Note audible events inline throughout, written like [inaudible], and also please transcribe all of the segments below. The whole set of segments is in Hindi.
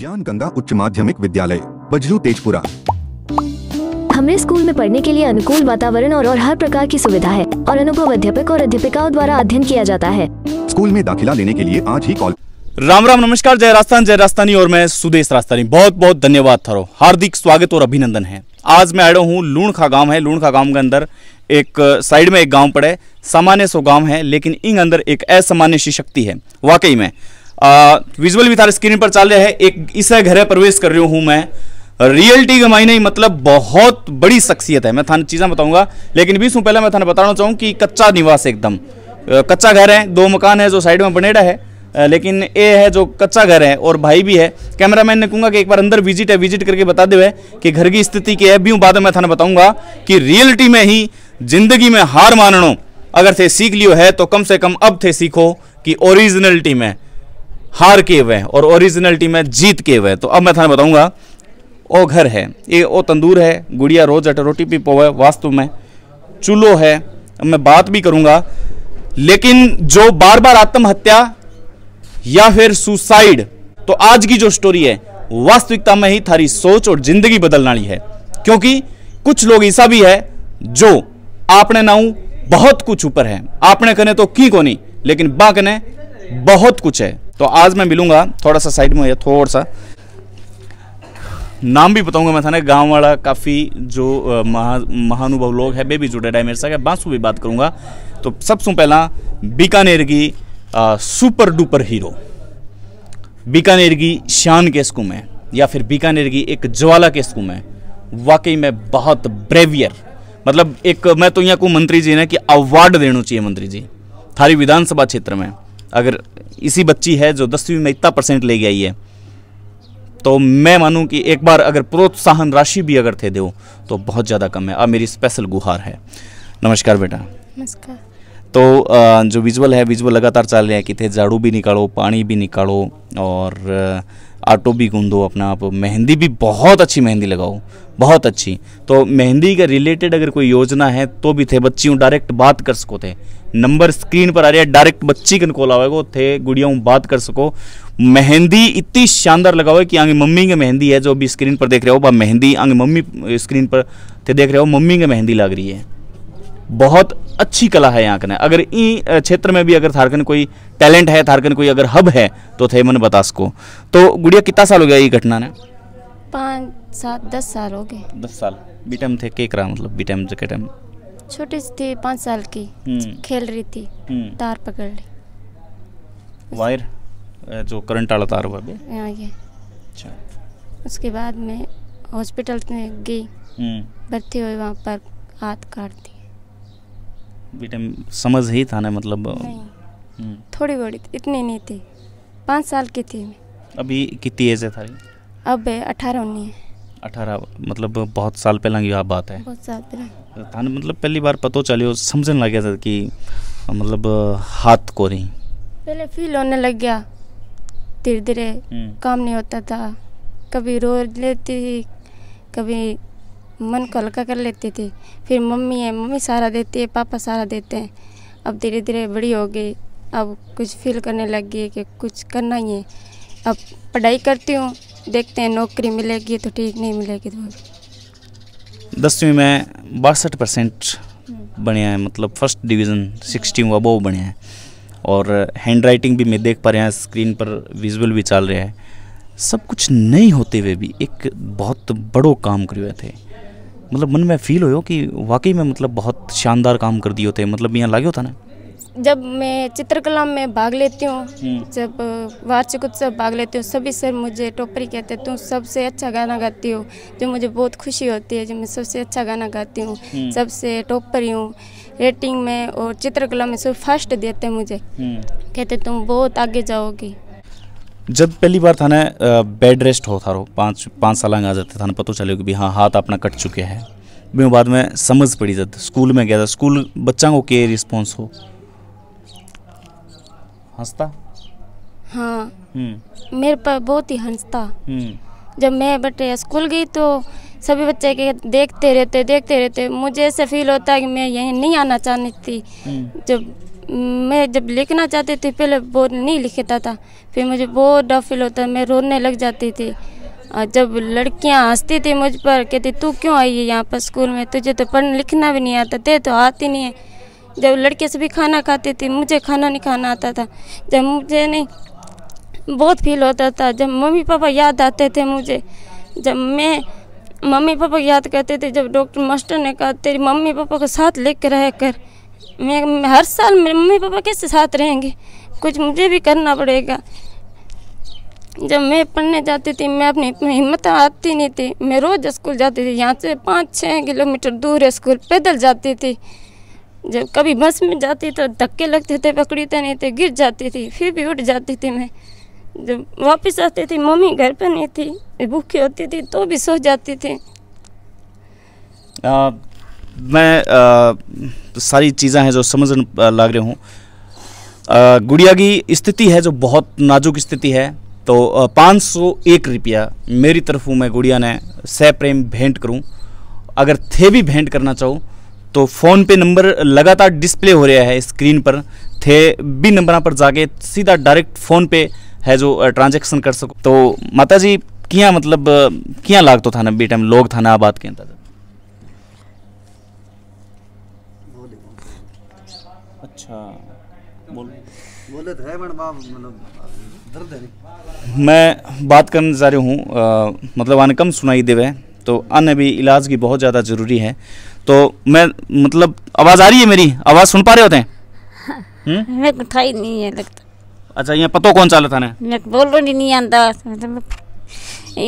ज्ञान गंगा उच्च माध्यमिक विद्यालय बजरू तेजपुरा हमारे स्कूल में पढ़ने के लिए अनुकूल वातावरण और, और हर प्रकार की सुविधा है और अनुभव अध्यापक और अध्यापिकाओं द्वारा अध्ययन किया जाता है स्कूल में दाखिला लेने के लिए आज ही कॉल राम राम नमस्कार जय राजस्थान जय राजस्थानी और मैं सुदेश राजस्थानी बहुत बहुत धन्यवाद थरो हार्दिक स्वागत और अभिनंदन है आज मैं आयो हूँ लूणखा गांव है लूणखा गांव के अंदर एक साइड में एक गांव पड़े सामान्य सो गांव है लेकिन इन अंदर एक असामान्य सी शक्ति है वाकई में विजुअल भी थारे स्क्रीन पर चल रहा है एक इस घर प्रवेश कर रही हूं मैं रियलिटी का मायने मतलब बहुत बड़ी शख्सियत है मैं थाने चीज़ें बताऊंगा लेकिन बीस हूँ पहले मैं थाने बताना चाहूँ कि कच्चा निवास एकदम कच्चा घर है दो मकान है जो साइड में बनेड़ा है लेकिन ये है जो कच्चा घर है और भाई भी है कैमरामैन ने कहूँगा कि एक बार अंदर विजिट है विजिट करके बता दे कि घर की स्थिति की है भी बाद में थाना बताऊँगा कि रियलिटी में ही जिंदगी में हार मानो अगर थे सीख लियो है तो कम से कम अब थे सीखो कि ओरिजिनलिटी में हार के हुए और ओरिजिनल टीम है जीत के हुए तो अब मैं थाना बताऊंगा ओ घर है ये ओ तंदूर है गुड़िया रोज अटा रोटी पी पोवे वास्तु में चूल्हो है मैं बात भी करूंगा लेकिन जो बार बार आत्महत्या या फिर सुसाइड तो आज की जो स्टोरी है वास्तविकता में ही थारी सोच और जिंदगी बदलना है क्योंकि कुछ लोग ऐसा भी है जो आपने नाऊ बहुत कुछ ऊपर है आपने कने तो की कोनी लेकिन बा कने बहुत कुछ है तो आज मैं मिलूंगा थोड़ा सा साइड में या थोड़ा सा नाम भी बताऊंगा मैं थाना गांव वाला काफ़ी जो महा महानुभव लोग है वे भी जुड़े है मेरे साथ बांसु भी बात करूंगा तो सबसे पहला बीकानेर की आ, सुपर डुपर हीरो बीकानेर की शान के स्कूम है या फिर बीकानेर की एक ज्वाला के स्कूम है वाकई में बहुत ब्रेवियर मतलब एक मैं तो यहाँ को मंत्री जी ने कि अवार्ड देना चाहिए मंत्री जी थारी विधानसभा क्षेत्र में अगर इसी बच्ची है जो दसवीं में इतना परसेंट ले आई है तो मैं मानूं कि एक बार अगर प्रोत्साहन राशि भी अगर थे दो तो बहुत ज़्यादा कम है अब मेरी स्पेशल गुहार है नमस्कार बेटा नमस्कार तो जो विजुअल है विजुअल लगातार चल रहे हैं कि थे झाड़ू भी निकालो पानी भी निकालो और आटो भी गूंदो अपना आप मेहंदी भी बहुत अच्छी मेहंदी लगाओ बहुत अच्छी तो मेहंदी का रिलेटेड अगर कोई योजना है तो भी थे बच्चियों डायरेक्ट बात कर सको थे नंबर स्क्रीन पर आ रहा है डायरेक्ट बच्ची कन कॉल आवेगो थे गुड़िया बात कर सको मेहंदी इतनी शानदार लगाओ है कि आगे मम्मी की मेहंदी है जो अभी स्क्रीन पर देख रहे हो बा मेहंदी आगे मम्मी स्क्रीन पर थे देख रहे हो मम्मी की मेहंदी लग रही है बहुत अच्छी कला है यहाँ कने अगर ई क्षेत्र में भी अगर थारकन कोई टैलेंट है थारकन कोई अगर हब है तो थे मन बता सको तो गुड़िया कितना साल हो गया ये घटना ने पाँच सात दस साल हो गए दस साल बी टाइम थे के करा मतलब बी टाइम के टाइम छोटी सी थी पाँच साल की हम्म। खेल रही थी हम्म। तार पकड़ ली वायर जो करंट वाला तार हुआ हाँ, ये अच्छा उसके बाद में हॉस्पिटल में गई भर्ती हम्म। हुई वहाँ पर हाथ काट दिया बेटे समझ ही था ना मतलब हम्म। थोड़ी बड़ी इतनी नहीं थी पाँच साल की थी मैं अभी कितनी एज है थारी अब अठारह उन्नीस अठारह मतलब बहुत साल पहले की आप बात है बहुत साल पहले थाने मतलब पहली बार पता चलियो समझने लग गया था कि मतलब हाथ को रही पहले फील होने लग गया धीरे धीरे हम्म। काम नहीं होता था कभी रो लेती कभी मन को हल्का कर लेती थी फिर मम्मी है मम्मी सहारा देती है पापा सहारा देते हैं अब धीरे धीरे बड़ी हो गई अब कुछ फील करने लग गई कि कुछ करना ही है अब पढ़ाई करती हूँ देखते हैं नौकरी मिलेगी तो ठीक नहीं मिलेगी तो दसवीं में बासठ परसेंट बने हैं मतलब फर्स्ट डिवीज़न सिक्सटी हुआ वो बने हैं और हैंड राइटिंग भी मैं देख पा रहे हैं स्क्रीन पर विजुअल भी चल रहा है सब कुछ नहीं होते हुए भी एक बहुत बड़ो काम हुए थे मतलब मन में फील हो कि वाकई में मतलब बहुत शानदार काम कर दिए होते मतलब यहाँ लागे होता ना जब मैं चित्रकला में भाग लेती हूँ हम्म। जब वार्षिक उत्सव भाग लेती हूँ सभी सर मुझे टोपरी कहते तुम सबसे अच्छा गाना गाती हो जो मुझे बहुत खुशी होती है जो मैं सबसे अच्छा गाना गाती हूँ हम्म। सबसे टोपरी हूँ रेटिंग में और चित्रकला में सब फर्स्ट देते हैं मुझे हम्म। कहते तुम बहुत आगे जाओगी जब पहली बार थाने बेड रेस्ट हो था रो पाँच पाँच साल आ जाते थाने पता चले कि हाँ हाथ अपना कट चुके हैं मैं बाद में समझ पड़ी जब स्कूल में गया था स्कूल बच्चा को के रिस्पॉन्स हो हंसता हाँ हम्म। मेरे पर बहुत ही हंसता हम्म। जब मैं बटे स्कूल गई तो सभी बच्चे के देखते रहते देखते रहते मुझे ऐसा फील होता है कि मैं यहीं नहीं आना चाहती थी हम्म। जब मैं जब लिखना चाहती थी पहले बोर्ड नहीं लिखता था फिर मुझे बहुत डर फील होता मैं रोने लग जाती थी और जब लड़कियां हंसती थी मुझ पर कहती तू क्यों आई है यहाँ पर स्कूल में तुझे तो पढ़ लिखना भी नहीं आता थे तो आती नहीं है जब लड़के सभी खाना खाते थे मुझे खाना नहीं खाना आता था जब मुझे नहीं बहुत फील होता था जब मम्मी पापा याद आते थे मुझे जब मैं मम्मी पापा याद करते थे जब डॉक्टर मास्टर ने कहा तेरी मम्मी पापा को साथ लेकर रह कर मैं हर साल मेरे मम्मी पापा कैसे साथ रहेंगे कुछ मुझे भी करना पड़ेगा जब मैं पढ़ने जाती थी मैं अपनी हिम्मत आती नहीं थी मैं रोज़ स्कूल जाती थी यहाँ से पाँच छः किलोमीटर दूर है स्कूल पैदल जाती थी जब कभी बस में जाती तो धक्के लगते थे पकड़ते नहीं थे गिर जाती थी फिर भी उठ जाती थी मैं जब वापस आती थी मम्मी घर पर नहीं थी भूखी होती थी तो भी सो जाती थी मैं आ, सारी चीज़ें हैं जो समझ लग रहे हूँ गुड़िया की स्थिति है जो बहुत नाजुक स्थिति है तो पाँच सौ एक रुपया मेरी तरफ मैं गुड़िया ने सह प्रेम भेंट करूँ अगर थे भी भेंट करना चाहो तो फ़ोन पे नंबर लगातार डिस्प्ले हो रहा है स्क्रीन पर थे भी नंबर पर जाके सीधा डायरेक्ट फ़ोन पे है जो ट्रांजेक्शन कर सको तो माता जी क्या मतलब क्या लाग तो था ना बी टाइम लोग था ना आबाद के अंदर अच्छा बोल बोले तो मतलब दर्द है मैं बात करने जा रही हूँ मतलब कम सुनाई देवे तो अन्य भी इलाज की बहुत ज़्यादा ज़रूरी है तो मैं मतलब आवाज़ आ रही है मेरी आवाज़ सुन पा रहे होते हैं हाँ। हम्म? मेरे को नहीं है लगता अच्छा यहाँ पतो कौन चाल था ने मेरे बोलो नहीं आता मैं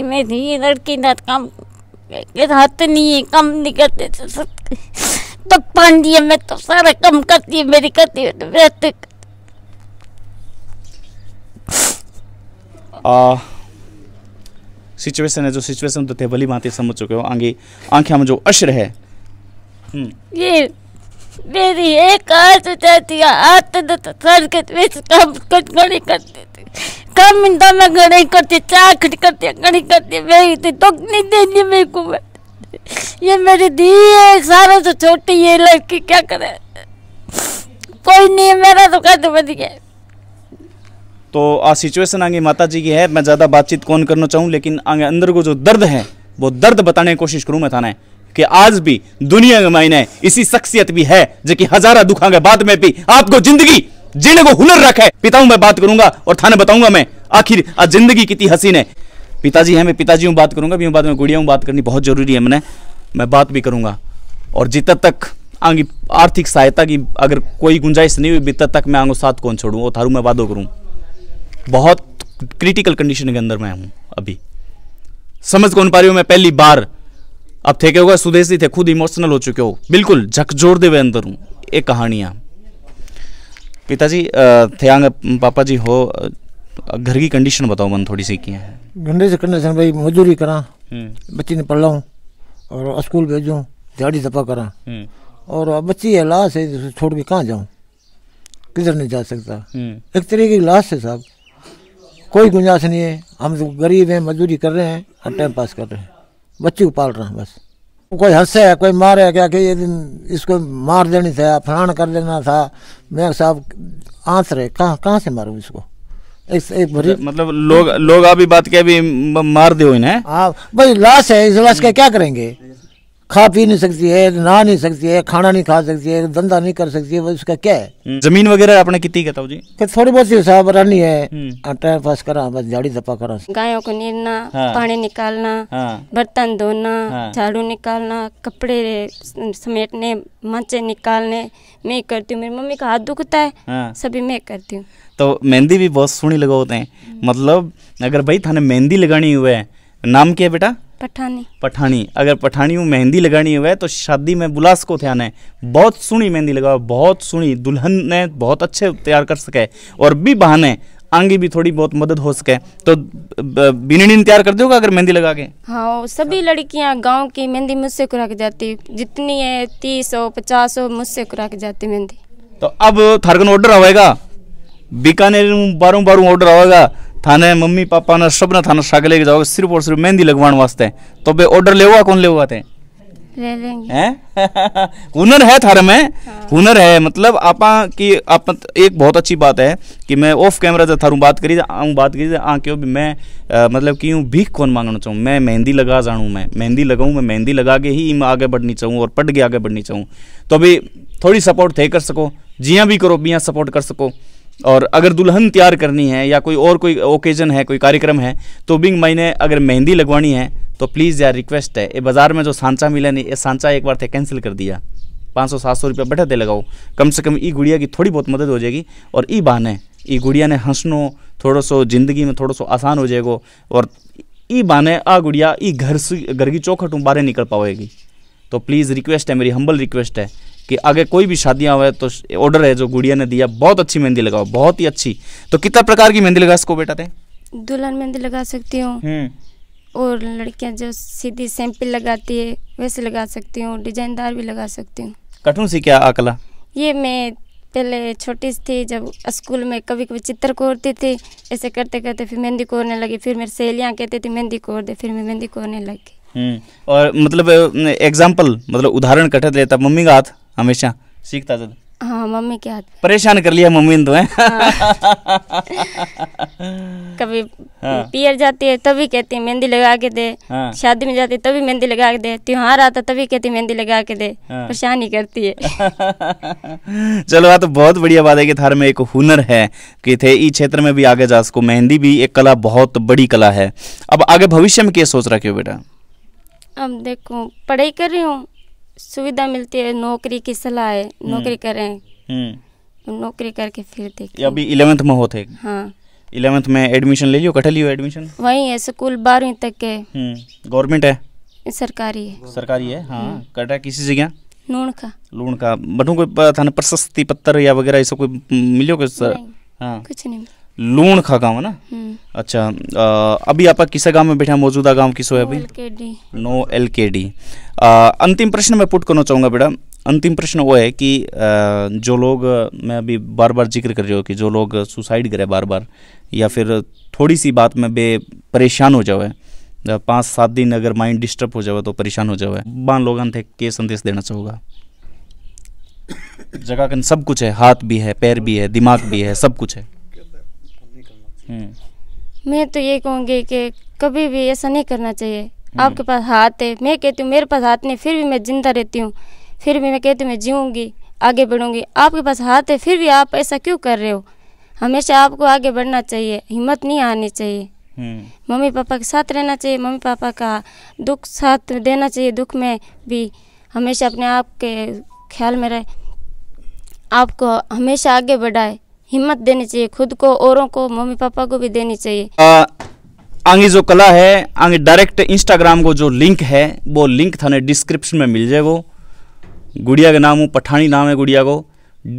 मतलब, लड़की ना काम तो हाथ नहीं है कम नहीं करते तो तो पांडिया मैं तो सारा कम करती है मेरी करती है रहते सिचुएशन है जो सिचुएशन तो थे भली भांति समझ चुके हो आगे आंखें में जो अश्र है हम्म। ये मेरी एक आज जाती है आते तो सर के बीच कम कुछ गणी करती थी कम इंदा में गणी करती चाखट करती गणी करती मेरी दुख नहीं देनी मेरे को मैं ये मेरी दी है सारा तो छोटी है लड़की क्या करे कोई नहीं मेरा तो कद बच तो आ सिचुएशन आगे माता जी की है मैं ज़्यादा बातचीत कौन करना चाहूँ लेकिन आगे अंदर को जो दर्द है वो दर्द बताने की कोशिश करूँ मैं थाना कि आज भी दुनिया में मायने इसी शख्सियत भी है जो कि हजारा दुखा के बाद में भी आपको जिंदगी जीने को हुनर रखे पिताओं मैं बात करूंगा और थाने बताऊंगा मैं आखिर आज जिंदगी कितनी हसीन है पिताजी हैं मैं पिताजी हूँ बात करूँगा अभी बाद में गुड़िया हूँ बात करनी बहुत ज़रूरी है मैंने मैं बात भी करूँगा और जितना तक आगे आर्थिक सहायता की अगर कोई गुंजाइश नहीं हुई बिता तक मैं आगो साथ कौन छोड़ूँ और थारू मैं वादो करूँ बहुत क्रिटिकल कंडीशन के अंदर मैं हूँ अभी समझ कौन पा रही हूँ मैं पहली बार अब थे होगा सुदेशी थे खुद इमोशनल हो चुके हो बिल्कुल झकझोर दे हुए अंदर हूँ एक कहानियाँ पिताजी थे आंग पापा जी हो घर की कंडीशन बताओ मन थोड़ी सी क्या है धंधे से करने से भाई मजदूरी करा हम्म। बच्ची ने पढ़ाऊँ और स्कूल भेजूँ दिहाड़ी दफा करा हम्म। और बच्ची है लाश है छोड़ के कहाँ जाऊँ किधर नहीं जा सकता हम्म। एक तरीके की लाश है साहब कोई गुंजाइश नहीं है हम तो गरीब हैं मजदूरी कर रहे हैं और टाइम पास कर रहे हैं बच्ची को पाल रहे हैं बस कोई हंसे है कोई मारे है क्या कि ये दिन इसको मार देनी था फलान कर देना था मैं साहब आंस रहे कहाँ कहाँ से मारूँ इसको एक एक भरी मतलब लोग लोग अभी बात के अभी मार दे इन्हें हाँ भाई लाश है इस लाश के क्या करेंगे खा पी नहीं सकती है नहा नहीं सकती है खाना नहीं खा सकती है धंधा नहीं कर सकती है उसका क्या है हम्म। जमीन वगैरह आपने कितनी कहता जी थोड़ी बहुत रानी है टाइम हम्म। पास हाँ, करा बस झाड़ी धपा करा गायों को नीरना हाँ। पानी निकालना हाँ। बर्तन धोना हाँ। झाड़ू हाँ। निकालना कपड़े समेटने मचे निकालने मैं करती हूँ मेरी मम्मी का हाथ दुखता है हाँ। सभी मैं करती हूँ तो मेहंदी भी बहुत लगा होते हैं मतलब अगर भाई थाने मेहंदी लगानी हुआ है नाम क्या है बेटा पठानी पठानी अगर पठानी में मेहंदी लगानी हुआ है तो शादी में बुलास को थे आने बहुत सुनी मेहंदी लगाओ बहुत सुनी दुल्हन ने बहुत अच्छे तैयार कर सके और भी बहाने आगे भी थोड़ी बहुत मदद हो सके तो बिनी तैयार कर दोगे अगर मेहंदी लगा के हाँ सभी लड़कियां गांव की मेहंदी मुझसे करा के जाती जितनी है तीस हो पचास हो मुझसे करा के जाती मेहंदी तो अब थारकन ऑर्डर आएगा बीकानेर बारों बारों ऑर्डर आएगा थाने मम्मी पापा ने सब ने थाना शाक लेके जाओगे सिर्फ और सिर्फ मेहंदी लगवाने वास्ते तो बे ऑर्डर ले हुआ कौन ले हुआ थे ले लेंगे [laughs] हुनर है थारे में हाँ। हुनर है मतलब आपा की आप एक बहुत अच्छी बात है कि मैं ऑफ कैमरा जब थारू बात करी आऊँ बात करी आ क्यों भी मैं आ, मतलब कि यूँ भीख कौन मांगना चाहूँ मैं मेहंदी लगा जाऊँ मैं मेहंदी लगाऊँ मैं मेहंदी लगा के ही मैं आगे बढ़नी चाहूँ और पढ़ के आगे बढ़नी चाहूँ तो अभी थोड़ी सपोर्ट थे कर सको जिया भी करो बिया सपोर्ट कर सको और अगर दुल्हन तैयार करनी है या कोई और कोई ओकेजन है कोई कार्यक्रम है तो बिंग मैंने अगर मेहंदी लगवानी है तो प्लीज़ यार रिक्वेस्ट है ये बाज़ार में जो सांचा मिला नहीं ये सांचा एक बार थे कैंसिल कर दिया पाँच सौ सात सौ रुपया बैठे दे लगाओ कम से कम ई गुड़िया की थोड़ी बहुत मदद हो जाएगी और ई बहाने ई गुड़िया ने हंसनो थोड़ा सो जिंदगी में थोड़ा सो आसान हो जाएगा और ई बहाने आ गुड़िया ई घर से घर की चौखट बाहर निकल पाएगी तो प्लीज़ रिक्वेस्ट है मेरी हम्बल रिक्वेस्ट है कि आगे कोई भी शादियां हुए तो ऑर्डर है जो गुड़िया ने दिया बहुत अच्छी मेहंदी लगाओ बहुत ही अच्छी तो कितना प्रकार की मेहंदी लगा सको बेटा थे दुल्हन मेहंदी लगा सकती हूँ हम्म। और लड़कियां जो सीधी सैंपल लगाती है वैसे लगा सकती हूँ डिजाइनदार भी लगा सकती हूँ कठिन सी क्या आकला ये मैं पहले छोटी थी जब स्कूल में कभी कभी चित्र कोरती थी ऐसे करते करते फिर मेहंदी कोरने लगी फिर मेरी सहेलियाँ कहती थी मेहंदी कोर दे फिर मैं मेहंदी कोरने लगी हम्म। और मतलब एग्जाम्पल मतलब उदाहरण कटे लेता मम्मी का हाथ हमेशा सीखता था हाँ मम्मी के हाथ परेशान कर लिया मम्मी इन दो तो, हैं हाँ। कभी हाँ। पियर जाती है तभी कहती है मेहंदी लगा के दे हाँ। शादी में जाती है तभी मेहंदी लगा के दे त्योहार आता तभी कहती मेहंदी लगा के दे हाँ। करती है [laughs] चलो आ तो बहुत बढ़िया बात है कि थार में एक हुनर है कि थे इस क्षेत्र में भी आगे जा सको मेहंदी भी एक कला बहुत बड़ी कला है अब आगे भविष्य में क्या सोच रखे हो बेटा अब देखो पढ़ाई कर रही हूँ सुविधा मिलती है नौकरी की सलाह है हम्म। नौकरी करें हम्म। तो नौकरी करके फिर देखें अभी इलेवेंथ में होते हाँ इलेवेंथ में एडमिशन ले लियो कटे लियो एडमिशन वही है स्कूल बारहवीं तक के हम्म। गवर्नमेंट है सरकारी है सरकारी है हाँ कटा किसी जगह लूण का लूण का बटू कोई प्रशस्ति पत्र या वगैरह ऐसा कोई मिलियो कुछ हाँ कुछ नहीं लूण खा गाँव है ना हम्म। अच्छा आ, अभी आपका किस गांव में बैठा मौजूदा गांव किसो है अभी नो एल के डी अंतिम प्रश्न मैं पुट करना चाहूँगा बेटा अंतिम प्रश्न वो है कि आ, जो लोग मैं अभी बार बार जिक्र कर रही हूँ कि जो लोग सुसाइड करे बार बार या फिर थोड़ी सी बात में बे परेशान हो जावे पाँच सात दिन अगर माइंड डिस्टर्ब हो जाए तो परेशान हो जाओ बान लोगों थे के संदेश देना चाहूँगा जगह कन सब कुछ है हाथ भी है पैर भी है दिमाग भी है सब कुछ है मैं तो ये कहूँगी कि कभी भी ऐसा नहीं करना चाहिए आपके पास हाथ है मैं कहती हूँ मेरे पास हाथ नहीं फिर भी मैं जिंदा रहती हूँ फिर भी मैं कहती हूँ मैं जीऊँगी आगे बढ़ूँगी आपके पास हाथ है फिर भी आप ऐसा क्यों कर रहे हो हमेशा आपको आगे बढ़ना चाहिए हिम्मत नहीं आनी चाहिए मम्मी पापा के साथ रहना चाहिए मम्मी पापा का दुख साथ देना चाहिए दुख में भी हमेशा अपने आप के ख्याल में रहे आपको हमेशा आगे बढ़ाए हिम्मत देनी चाहिए खुद को औरों को मम्मी पापा को भी देनी चाहिए आ, आगे जो कला है आगे डायरेक्ट इंस्टाग्राम को जो लिंक है वो लिंक थाने डिस्क्रिप्शन में मिल जाएगा गुड़िया का नाम हूँ पठानी नाम है गुड़िया को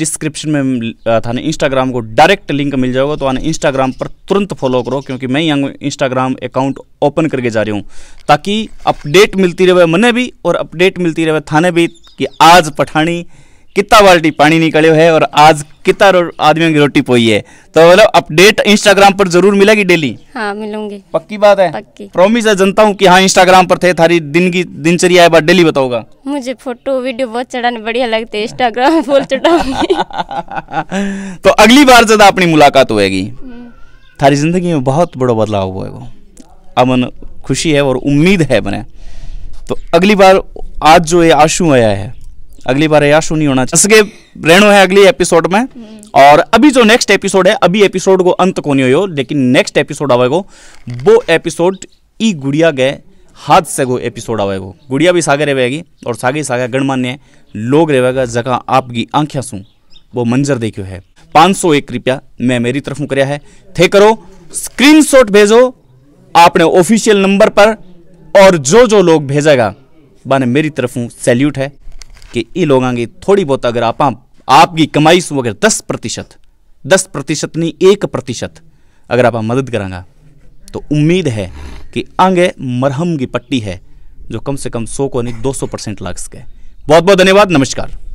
डिस्क्रिप्शन में थाने इंस्टाग्राम को डायरेक्ट लिंक मिल जाएगा तो आने इंस्टाग्राम पर तुरंत फॉलो करो क्योंकि मैं यहाँ इंस्टाग्राम अकाउंट ओपन करके जा रही हूँ ताकि अपडेट मिलती रहे मने भी और अपडेट मिलती रहे थाने भी कि आज पठानी कितना बाल्टी पानी निकले है और आज कितना आदमियों की रोटी पोई है तो मतलब अपडेट इंस्टाग्राम पर जरूर मिलेगी डेली हाँ मिलूंगी पक्की बात है पक्की प्रॉमिस है जनता हूँ की हाँ इंस्टाग्राम पर थे थारी दिन की दिनचर्या बार डेली बताओगा मुझे फोटो वीडियो बहुत चढ़ाने बढ़िया लगते है इंस्टाग्राम फोल चढ़ाऊंगी [laughs] तो अगली बार ज्यादा अपनी मुलाकात होगी हम्म। थारी जिंदगी में बहुत बड़ा बदलाव होएगा अमन खुशी है और उम्मीद है बने तो अगली बार आज जो ये आशु आया है अगली बार यार नहीं होना चाहिए इसके रेणु है अगली एपिसोड में और अभी जो नेक्स्ट एपिसोड है अभी एपिसोड को अंत को नहीं हो लेकिन नेक्स्ट एपिसोड आवेगो वो एपिसोड ई गुड़िया गए हाथ से गो एपिसोड आवेगो गुड़िया भी सागे रहेगी और सागे सागे गणमान्य लोग रहेगा जगह आपकी आंखियां सू वो मंजर देखियो है पाँच सौ एक रुपया मैं मेरी तरफों कराया है थे करो शॉट भेजो आपने ऑफिशियल नंबर पर और जो जो लोग भेजेगा बाने मेरी तरफों सैल्यूट है लोग आगे थोड़ी बहुत अगर आप आपकी कमाई सू अगर दस प्रतिशत दस प्रतिशत नहीं एक प्रतिशत अगर आप मदद करांगा तो उम्मीद है कि अंग मरहम की पट्टी है जो कम से कम सौ को नहीं दो सौ परसेंट लाग सके बहुत बहुत धन्यवाद नमस्कार